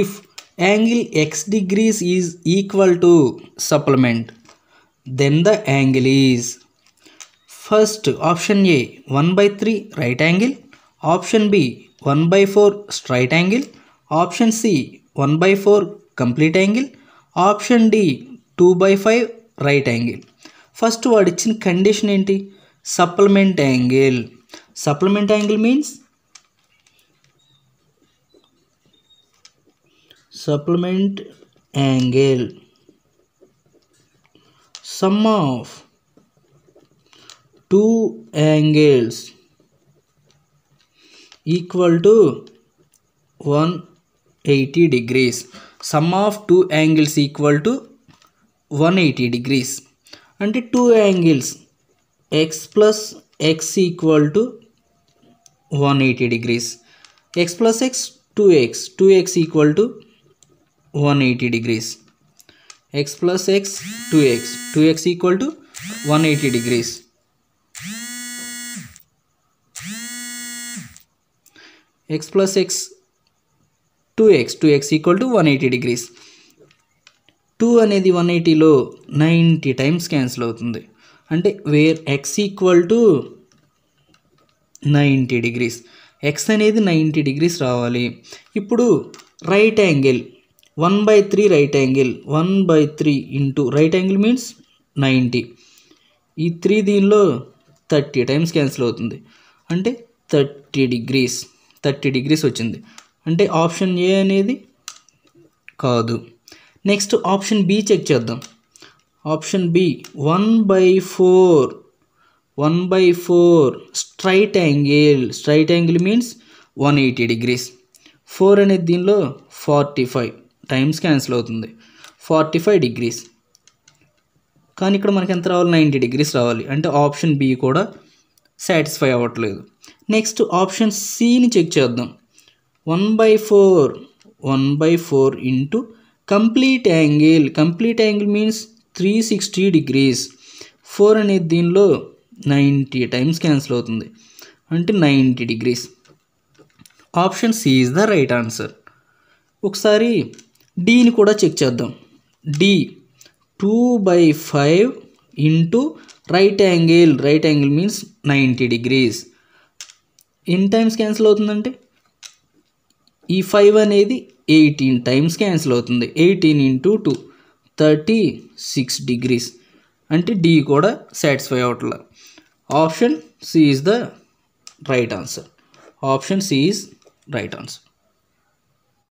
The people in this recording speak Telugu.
if angle x degrees is equal to supplement then the angle is first option a 1 by 3 right angle option b 1 by 4 straight angle option c 1 by 4 complete angle option option D two by five right angle first వాడు ఇచ్చిన కండిషన్ ఏంటి supplement angle supplement angle means supplement angle sum of two angles equal to 180 degrees sum of two angles equal to 180 degrees And the two angles x plus x equal to one hundred eighty degrees. X plus x two x two x equal to one eighty degrees x plus x two x two x equal to one eighty degrees x plus x two x two x equal to one eighty degrees two అనేది వన్ ఎయిటీలో నైంటీ టైమ్స్ క్యాన్సిల్ అవుతుంది అంటే where x equal to ninety degrees x అనేది నైంటీ డిగ్రీస్ రావాలి ఇప్పుడు right angle one by three right angle one by three into right angle means ninety ఈ త్రీ దీనిలో థర్టీ టైమ్స్ క్యాన్సిల్ అవుతుంది అంటే థర్టీ డిగ్రీస్ థర్టీ డిగ్రీస్ వచ్చింది అంటే ఆప్షన్ ఏ అనేది కాదు నెక్స్ట్ ఆప్షన్ బి చెక్ చేద్దాం option B one by four one by four straight angle straight angle means one eighty degrees four అనేది దీనిలో ఫార్టీ ఫైవ్ టైమ్స్ క్యాన్సిల్ అవుతుంది ఫార్టీ ఫైవ్ డిగ్రీస్ కానీ ఇక్కడ మనకి ఎంత రావాలి నైంటీ డిగ్రీస్ రావాలి అంటే ఆప్షన్ బి కూడా సాటిస్ఫై అవ్వట్లేదు నెక్స్ట్ ఆప్షన్ సిని చెక్ చేద్దాం one by four one by four into complete angle complete angle means three sixty degrees four అనేది దీనిలో నైంటీ టైమ్స్ క్యాన్సిల్ అవుతుంది అంటే ninety degrees option C is the right answer ఒకసారి డీని కూడా చెక్ చేద్దాం D two by five into right angle right angle means ninety degrees ఎన్ని టైమ్స్ క్యాన్సిల్ అవుతుందంటే ఈ ఫైవ్ అనేది ఎయిటీన్ టైమ్స్ క్యాన్సిల్ అవుతుంది eighteen into two thirty six degrees అంటే డి కూడా సాటిస్ఫై అవట్లా option C is the right answer option C is right answer